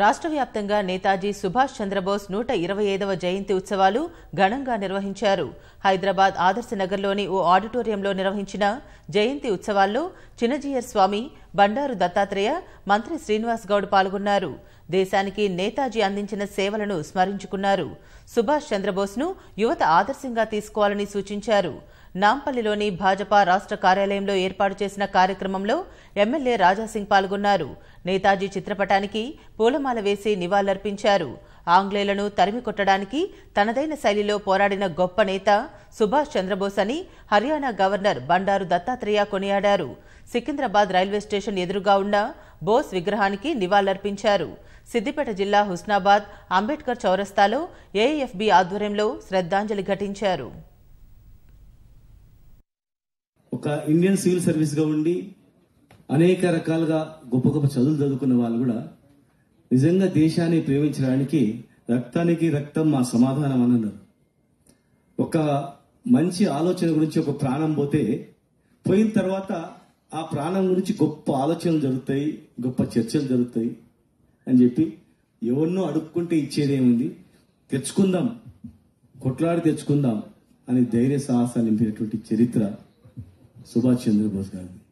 రాష్ట్ర వ్యాప్తంగా నేతాజీ సుభాష్ చంద్రబోస్ నూట ఇరవై ఐదవ జయంతి ఉత్సవాలు ఘనంగా నిర్వహించారు హైదరాబాద్ ఆదర్శనగర్లోని ఓ ఆడిటోరియంలో నిర్వహించిన జయంతి ఉత్సవాల్లో చినజీయర్ స్వామి బండారు దత్తాత్రేయ మంత్రి శ్రీనివాస్ గౌడ్ పాల్గొన్నారు దేశానికి నేతాజీ అందించిన సేవలను స్మరించుకున్నారు సుభాష్ చంద్రబోస్ను యువత ఆదర్శంగా తీసుకోవాలని సూచించారు నాంపల్లిలోని భాజపా రాష్ట్ర కార్యాలయంలో ఏర్పాటు చేసిన కార్యక్రమంలో ఎమ్మెల్యే రాజాసింగ్ పాల్గొన్నారు నేతాజీ చిత్రపటానికి పూలమాల వేసి నివాళులర్పించారు ఆంగ్లేయులను తరిమికొట్టడానికి తనదైన శైలిలో పోరాడిన గొప్ప నేత సుభాష్ చంద్రబోస్ అని హర్యానా గవర్నర్ బండారు దత్తాత్రేయ కొనియాడారు సికింద్రాబాద్ రైల్వే స్టేషన్ ఎదురుగా ఉన్న బోస్ విగ్రహానికి నివాళులర్పించారు సిద్దిపేట జిల్లా హుస్నాబాద్ అంబేద్కర్ చౌరస్తాలో ఏఎఫ్బి ఆధ్వర్యంలో శ్రద్ధాంజలి ఘటించారు ఒక ఇండియన్ సివిల్ సర్వీస్ గా ఉండి అనేక రకాలుగా గొప్ప గొప్ప చదువులు చదువుకున్న వాళ్ళు కూడా నిజంగా దేశాన్ని ప్రేమించడానికి రక్తానికి రక్తం మా సమాధానం అన్నారు ఒక మంచి ఆలోచన గురించి ఒక ప్రాణం పోతే పోయిన తర్వాత ఆ ప్రాణం గురించి గొప్ప ఆలోచనలు జరుగుతాయి గొప్ప చర్చలు జరుగుతాయి అని చెప్పి ఎవరినో అడుక్కుంటే ఇచ్చేదేముంది తెచ్చుకుందాం కొట్లాడి తెచ్చుకుందాం అని ధైర్య సాహసాలు నింపినటువంటి చరిత్ర సుభాష్ చంద్రబోస్ గారిది